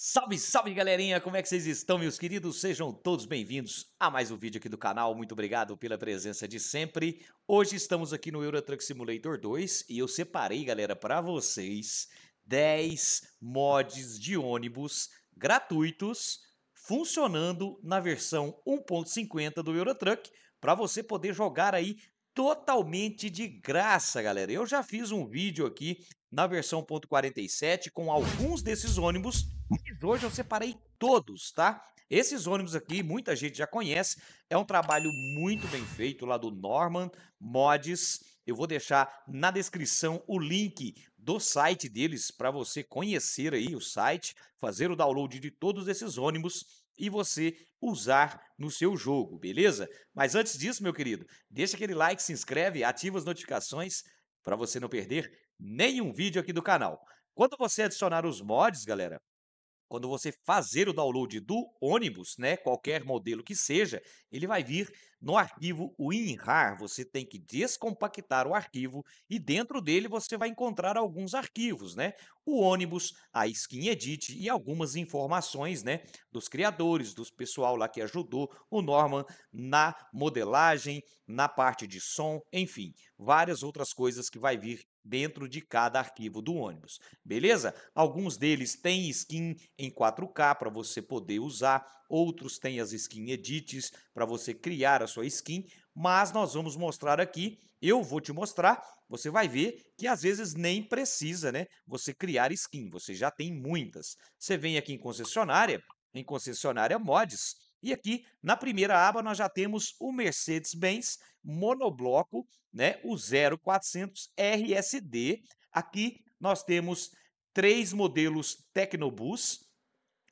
Salve, salve galerinha, como é que vocês estão meus queridos? Sejam todos bem-vindos a mais um vídeo aqui do canal, muito obrigado pela presença de sempre. Hoje estamos aqui no Euro Truck Simulator 2 e eu separei, galera, para vocês 10 mods de ônibus gratuitos funcionando na versão 1.50 do Euro Truck para você poder jogar aí totalmente de graça, galera. Eu já fiz um vídeo aqui na versão 1.47 com alguns desses ônibus mas hoje eu separei todos, tá? Esses ônibus aqui, muita gente já conhece, é um trabalho muito bem feito lá do Norman Mods. Eu vou deixar na descrição o link do site deles para você conhecer aí o site, fazer o download de todos esses ônibus e você usar no seu jogo, beleza? Mas antes disso, meu querido, deixa aquele like, se inscreve, ativa as notificações para você não perder nenhum vídeo aqui do canal. Quando você adicionar os mods, galera, quando você fazer o download do ônibus, né, qualquer modelo que seja, ele vai vir no arquivo WinRAR. Você tem que descompactar o arquivo e dentro dele você vai encontrar alguns arquivos, né? O ônibus, a skin edit e algumas informações, né, dos criadores, dos pessoal lá que ajudou o Norman na modelagem, na parte de som, enfim, várias outras coisas que vai vir dentro de cada arquivo do ônibus, beleza? Alguns deles têm skin em 4K para você poder usar, outros têm as skin edits para você criar a sua skin, mas nós vamos mostrar aqui, eu vou te mostrar, você vai ver que às vezes nem precisa, né? Você criar skin, você já tem muitas. Você vem aqui em concessionária, em concessionária mods, e aqui na primeira aba nós já temos o Mercedes-Benz monobloco, né, o 0400 RSD. Aqui nós temos três modelos Tecnobus,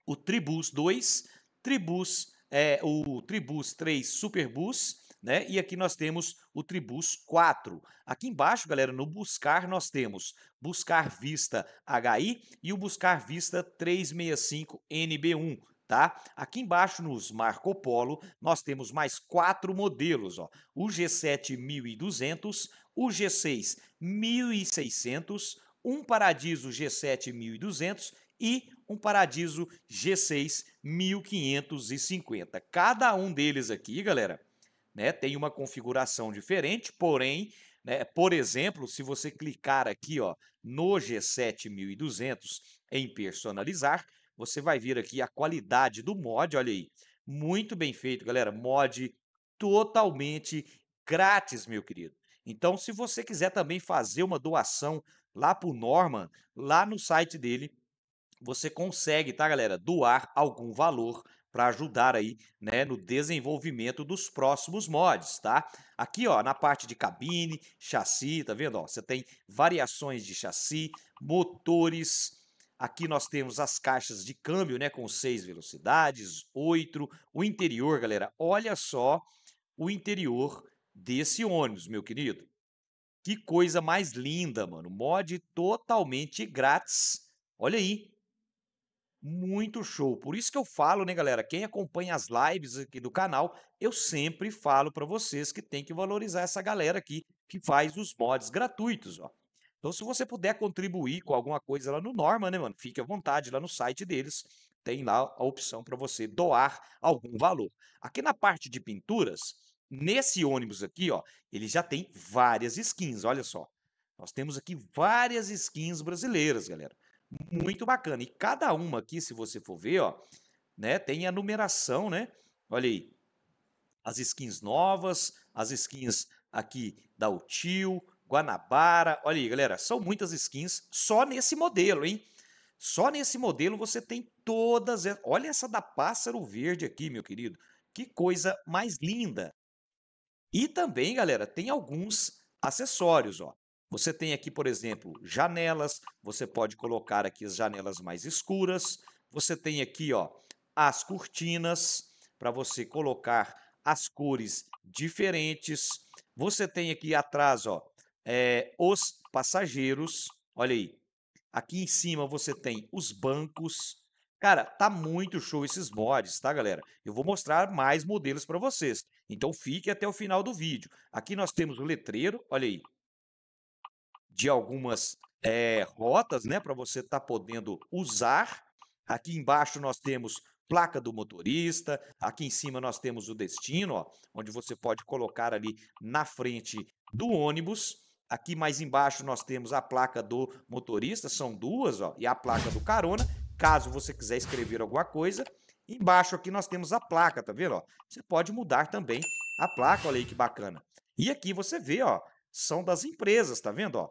o Tribus 2, Tribus é, o Tribus 3 Superbus, né? E aqui nós temos o Tribus 4. Aqui embaixo, galera, no buscar nós temos buscar vista HI e o buscar vista 365 NB1 tá? Aqui embaixo nos Marco Polo, nós temos mais quatro modelos, ó. O G7 1200, o G6 1600, um Paradiso G7 1200 e um Paradiso G6 1550. Cada um deles aqui, galera, né, tem uma configuração diferente, porém, né, por exemplo, se você clicar aqui ó, no G7 1200 em personalizar, você vai ver aqui a qualidade do mod, olha aí. Muito bem feito, galera. Mod totalmente grátis, meu querido. Então, se você quiser também fazer uma doação lá para o Norman, lá no site dele, você consegue, tá, galera, doar algum valor para ajudar aí, né, no desenvolvimento dos próximos mods, tá? Aqui, ó, na parte de cabine, chassi, tá vendo, ó, você tem variações de chassi, motores, Aqui nós temos as caixas de câmbio, né, com seis velocidades, oito. O interior, galera, olha só o interior desse ônibus, meu querido. Que coisa mais linda, mano. Mod totalmente grátis. Olha aí. Muito show. Por isso que eu falo, né, galera? Quem acompanha as lives aqui do canal, eu sempre falo para vocês que tem que valorizar essa galera aqui que faz os mods gratuitos, ó. Então, se você puder contribuir com alguma coisa lá no Norma, né, mano? Fique à vontade lá no site deles. Tem lá a opção para você doar algum valor. Aqui na parte de pinturas, nesse ônibus aqui, ó, ele já tem várias skins, olha só. Nós temos aqui várias skins brasileiras, galera. Muito bacana. E cada uma aqui, se você for ver, ó, né, tem a numeração, né? Olha aí. As skins novas, as skins aqui da Util, Guanabara. Olha aí, galera, são muitas skins só nesse modelo, hein? Só nesse modelo você tem todas. Olha essa da pássaro verde aqui, meu querido. Que coisa mais linda. E também, galera, tem alguns acessórios, ó. Você tem aqui, por exemplo, janelas, você pode colocar aqui as janelas mais escuras. Você tem aqui, ó, as cortinas para você colocar as cores diferentes. Você tem aqui atrás, ó, é, os passageiros. Olha aí. Aqui em cima você tem os bancos. Cara, tá muito show esses mods, tá, galera? Eu vou mostrar mais modelos para vocês. Então fique até o final do vídeo. Aqui nós temos o letreiro, olha aí, de algumas é, rotas, né, para você estar tá podendo usar. Aqui embaixo nós temos placa do motorista, aqui em cima nós temos o destino, ó, onde você pode colocar ali na frente do ônibus. Aqui mais embaixo nós temos a placa do motorista, são duas, ó, e a placa do carona, caso você quiser escrever alguma coisa. Embaixo aqui nós temos a placa, tá vendo? Ó? Você pode mudar também a placa, olha aí que bacana. E aqui você vê, ó, são das empresas, tá vendo? Ó?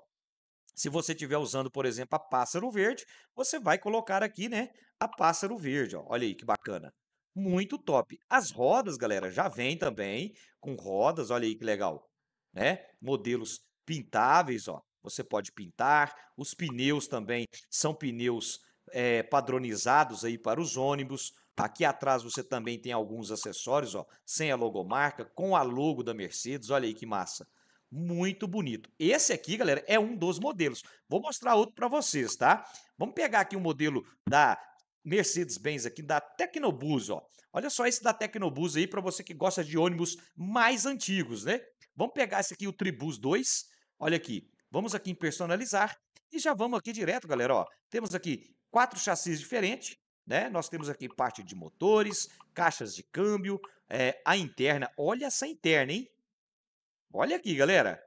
Se você estiver usando, por exemplo, a Pássaro Verde, você vai colocar aqui, né, a Pássaro Verde, ó. olha aí que bacana. Muito top. As rodas, galera, já vem também com rodas, olha aí que legal, né? Modelos pintáveis, ó. Você pode pintar. Os pneus também são pneus é, padronizados aí para os ônibus. Aqui atrás você também tem alguns acessórios, ó, sem a logomarca, com a logo da Mercedes. Olha aí que massa. Muito bonito. Esse aqui, galera, é um dos modelos. Vou mostrar outro para vocês, tá? Vamos pegar aqui o um modelo da Mercedes-Benz aqui da Tecnobus, ó. Olha só esse da Tecnobus aí para você que gosta de ônibus mais antigos, né? Vamos pegar esse aqui, o Tribus 2. Olha aqui, vamos aqui em personalizar e já vamos aqui direto, galera. Ó, temos aqui quatro chassis diferentes, né? Nós temos aqui parte de motores, caixas de câmbio, é, a interna. Olha essa interna, hein? Olha aqui, galera.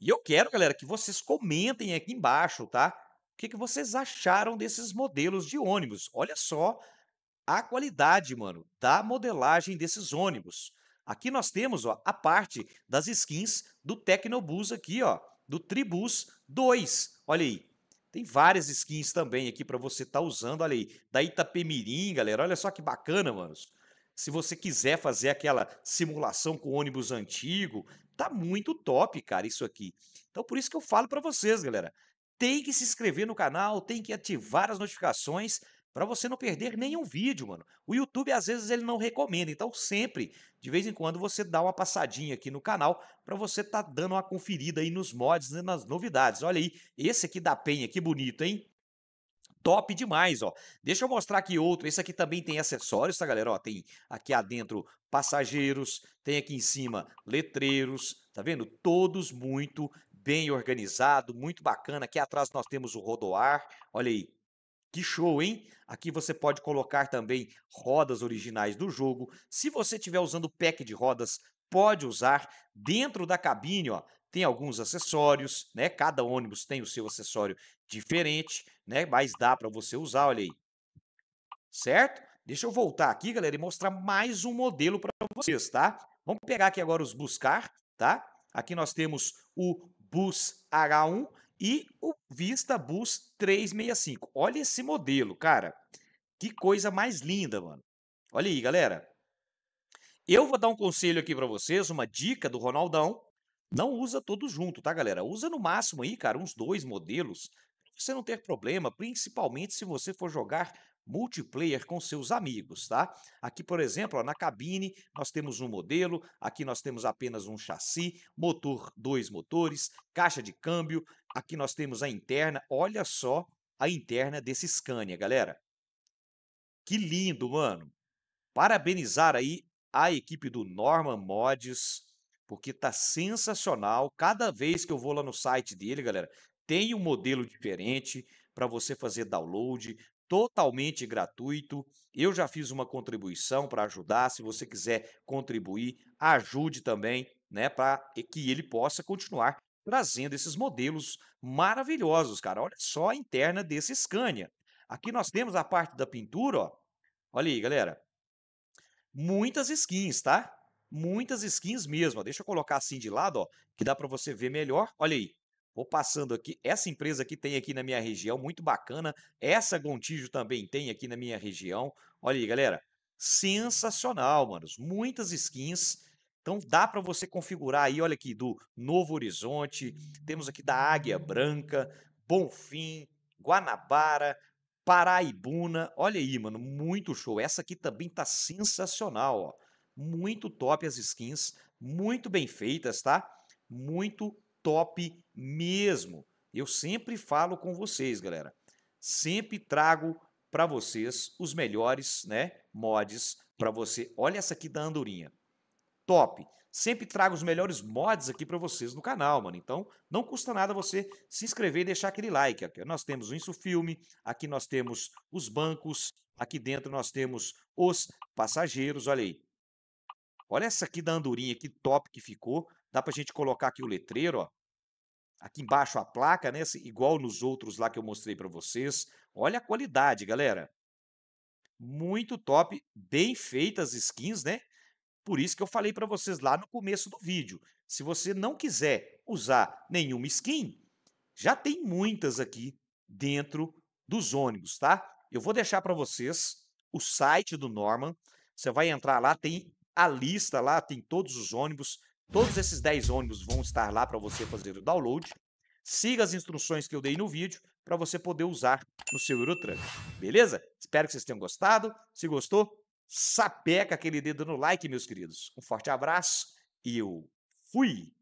E eu quero, galera, que vocês comentem aqui embaixo, tá? O que, que vocês acharam desses modelos de ônibus? Olha só a qualidade, mano, da modelagem desses ônibus. Aqui nós temos ó, a parte das skins do Tecnobus aqui, ó, do Tribus 2. Olha aí. Tem várias skins também aqui para você estar tá usando, olha aí, da Itapemirim, galera. Olha só que bacana, manos. Se você quiser fazer aquela simulação com ônibus antigo, tá muito top, cara, isso aqui. Então por isso que eu falo para vocês, galera. Tem que se inscrever no canal, tem que ativar as notificações para você não perder nenhum vídeo, mano. O YouTube às vezes ele não recomenda, então sempre, de vez em quando você dá uma passadinha aqui no canal para você tá dando uma conferida aí nos mods, né, nas novidades. Olha aí, esse aqui da Penha, que bonito, hein? top demais, ó. Deixa eu mostrar aqui outro. Esse aqui também tem acessórios, tá, galera? Ó, tem aqui adentro passageiros, tem aqui em cima letreiros, tá vendo? Todos muito bem organizado, muito bacana. Aqui atrás nós temos o rodoar, olha aí, que show, hein? Aqui você pode colocar também rodas originais do jogo. Se você estiver usando pack de rodas, pode usar dentro da cabine, ó. Tem alguns acessórios, né? Cada ônibus tem o seu acessório diferente, né? Mas dá para você usar, olha aí. Certo? Deixa eu voltar aqui, galera, e mostrar mais um modelo para vocês, tá? Vamos pegar aqui agora os buscar, tá? Aqui nós temos o Bus H1, e o Vista Bus 365. Olha esse modelo, cara. Que coisa mais linda, mano. Olha aí, galera. Eu vou dar um conselho aqui para vocês, uma dica do Ronaldão. Não usa todos junto, tá, galera? Usa no máximo aí, cara, uns dois modelos. Você não ter problema, principalmente se você for jogar multiplayer com seus amigos, tá? Aqui, por exemplo, ó, na cabine nós temos um modelo, aqui nós temos apenas um chassi, motor, dois motores, caixa de câmbio, aqui nós temos a interna, olha só a interna desse Scania, galera. Que lindo, mano! Parabenizar aí a equipe do Norman Mods, porque tá sensacional. Cada vez que eu vou lá no site dele, galera, tem um modelo diferente para você fazer download, totalmente gratuito. Eu já fiz uma contribuição para ajudar. Se você quiser contribuir, ajude também, né, para que ele possa continuar trazendo esses modelos maravilhosos, cara. Olha só a interna desse Scania. Aqui nós temos a parte da pintura, ó. Olha aí, galera. Muitas skins, tá? Muitas skins mesmo. Deixa eu colocar assim de lado, ó, que dá para você ver melhor. Olha aí. Vou passando aqui. Essa empresa aqui tem aqui na minha região, muito bacana. Essa Gontijo também tem aqui na minha região. Olha aí, galera. Sensacional, manos. Muitas skins. Então dá para você configurar aí, olha aqui, do Novo Horizonte, temos aqui da Águia Branca, Bonfim, Guanabara, Paraibuna. Olha aí, mano, muito show. Essa aqui também tá sensacional, ó. Muito top as skins, muito bem feitas, tá? Muito top mesmo. Eu sempre falo com vocês, galera. Sempre trago para vocês os melhores, né, mods para você. Olha essa aqui da andorinha. Top. Sempre trago os melhores mods aqui para vocês no canal, mano. Então, não custa nada você se inscrever e deixar aquele like. Aqui nós temos o filme, aqui nós temos os bancos, aqui dentro nós temos os passageiros, olha aí. Olha essa aqui da andorinha, que top que ficou. Dá para a gente colocar aqui o letreiro, ó. Aqui embaixo a placa, né? Assim, igual nos outros lá que eu mostrei para vocês. Olha a qualidade, galera. Muito top, bem feitas as skins, né? Por isso que eu falei para vocês lá no começo do vídeo. Se você não quiser usar nenhuma skin, já tem muitas aqui dentro dos ônibus, tá? Eu vou deixar para vocês o site do Norman. Você vai entrar lá, tem a lista lá, tem todos os ônibus, Todos esses 10 ônibus vão estar lá para você fazer o download. Siga as instruções que eu dei no vídeo para você poder usar no seu Eurotruck. Beleza? Espero que vocês tenham gostado. Se gostou, sapeca aquele dedo no like, meus queridos. Um forte abraço e eu fui!